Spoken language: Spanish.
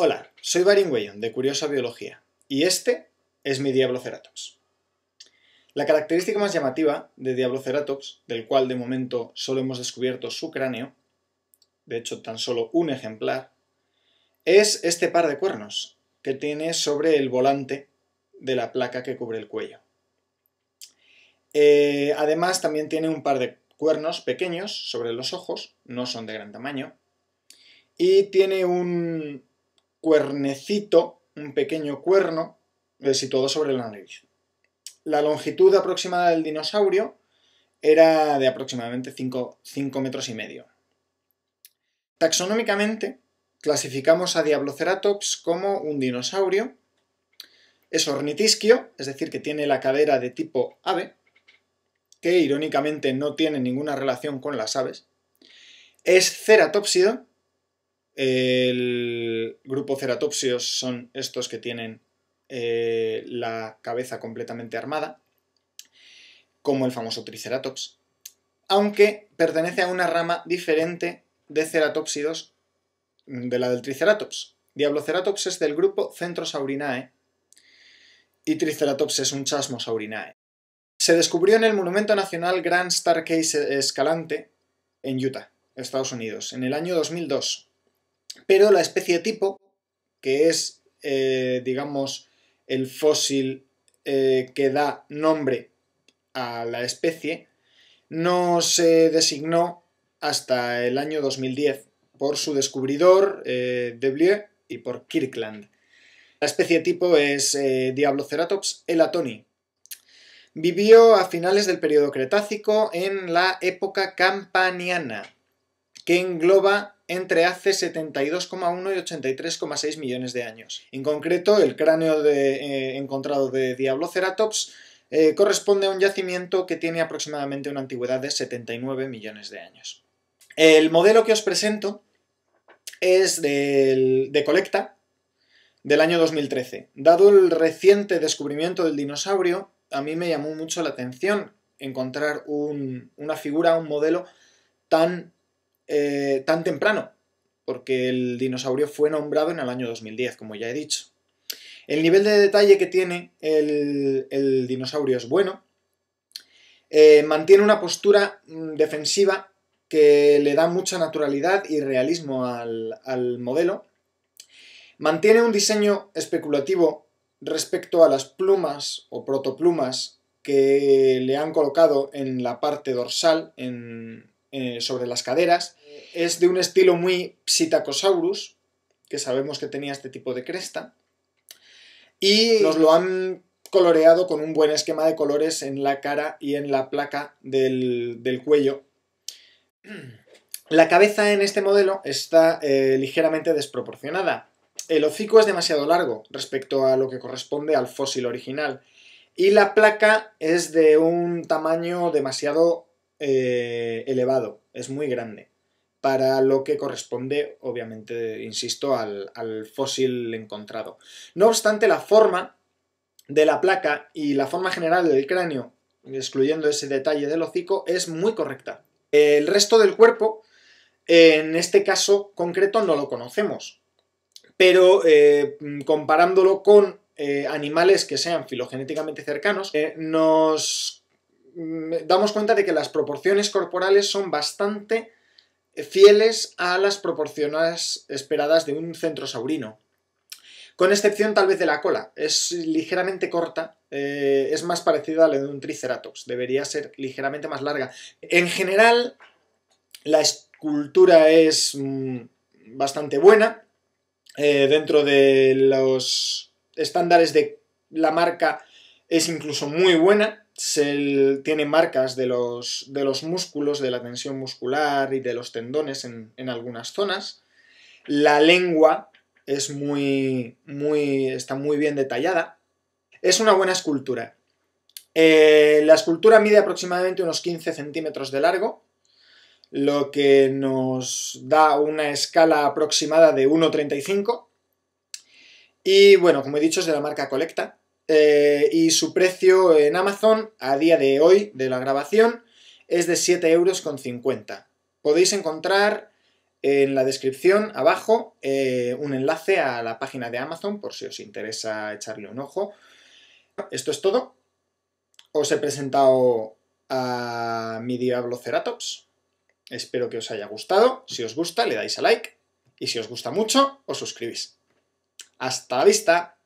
Hola, soy Barin de Curiosa Biología, y este es mi Diabloceratops. La característica más llamativa de Diabloceratops, del cual de momento solo hemos descubierto su cráneo, de hecho tan solo un ejemplar, es este par de cuernos que tiene sobre el volante de la placa que cubre el cuello. Eh, además también tiene un par de cuernos pequeños sobre los ojos, no son de gran tamaño, y tiene un, cuernecito, un pequeño cuerno, eh, situado sobre la nariz. La longitud aproximada del dinosaurio era de aproximadamente 5 metros y medio. Taxonómicamente, clasificamos a Diabloceratops como un dinosaurio. Es ornitisquio, es decir, que tiene la cadera de tipo ave, que irónicamente no tiene ninguna relación con las aves. Es ceratópsido, el grupo ceratopsios son estos que tienen eh, la cabeza completamente armada, como el famoso Triceratops, aunque pertenece a una rama diferente de ceratopsidos de la del Triceratops. Diabloceratops es del grupo Centrosaurinae y Triceratops es un Chasmosaurinae. Se descubrió en el Monumento Nacional Grand Staircase Escalante en Utah, Estados Unidos, en el año 2002, pero la especie tipo que es, eh, digamos, el fósil eh, que da nombre a la especie, no se designó hasta el año 2010 por su descubridor, eh, de y por Kirkland. La especie tipo es eh, Diabloceratops elatoni. Vivió a finales del periodo Cretácico en la época campaniana, que engloba entre hace 72,1 y 83,6 millones de años. En concreto, el cráneo eh, encontrado de Diabloceratops eh, corresponde a un yacimiento que tiene aproximadamente una antigüedad de 79 millones de años. El modelo que os presento es de Colecta del año 2013. Dado el reciente descubrimiento del dinosaurio, a mí me llamó mucho la atención encontrar una figura, un modelo tan eh, tan temprano, porque el dinosaurio fue nombrado en el año 2010, como ya he dicho. El nivel de detalle que tiene el, dinosaurio es bueno. Eh, mantiene una postura mm, defensiva que le da mucha naturalidad y realismo al, al modelo. Mantiene un diseño especulativo respecto a las plumas o protoplumas que le han colocado en la parte dorsal, en, eh, sobre las caderas. Es de un estilo muy Psittacosaurus, que sabemos que tenía este tipo de cresta. Y nos lo han coloreado con un buen esquema de colores en la cara y en la placa del, cuello. La cabeza en este modelo está eh, ligeramente desproporcionada. El hocico es demasiado largo respecto a lo que corresponde al fósil original. Y la placa es de un tamaño demasiado eh, elevado, es muy grande, para lo que corresponde, obviamente, insisto, al, fósil encontrado. No obstante, la forma de la placa y la forma general del cráneo, excluyendo ese detalle del hocico, es muy correcta. El resto del cuerpo, en este caso concreto, no lo conocemos, pero eh, comparándolo con eh, animales que sean filogenéticamente cercanos, nos damos cuenta de que las proporciones corporales son bastante eh, fieles a las proporciones esperadas de un centro saurino. Con excepción tal vez de la cola, es ligeramente corta, eh, es más parecida a la de un triceratops, debería ser ligeramente más larga. En general, la escultura es mm, bastante buena, eh, dentro de los estándares de la marca es incluso muy buena, tiene marcas de los, de los, músculos, de la tensión muscular y de los tendones en, algunas zonas. La lengua es muy, muy, está muy bien detallada. Es una buena escultura. Eh, la escultura mide aproximadamente unos 15 centímetros de largo, lo que nos da una escala aproximada de 1,35. Y bueno, como he dicho, es de la marca Colecta. Eh, y su precio en Amazon a día de hoy de la grabación es de 7,50 euros. Podéis encontrar en la descripción abajo eh, un enlace a la página de Amazon por si os interesa echarle un ojo. Esto es todo. Os he presentado a mi Diablo Ceratops. Espero que os haya gustado. Si os gusta, le dais a like. Y si os gusta mucho, os suscribís. Hasta la vista.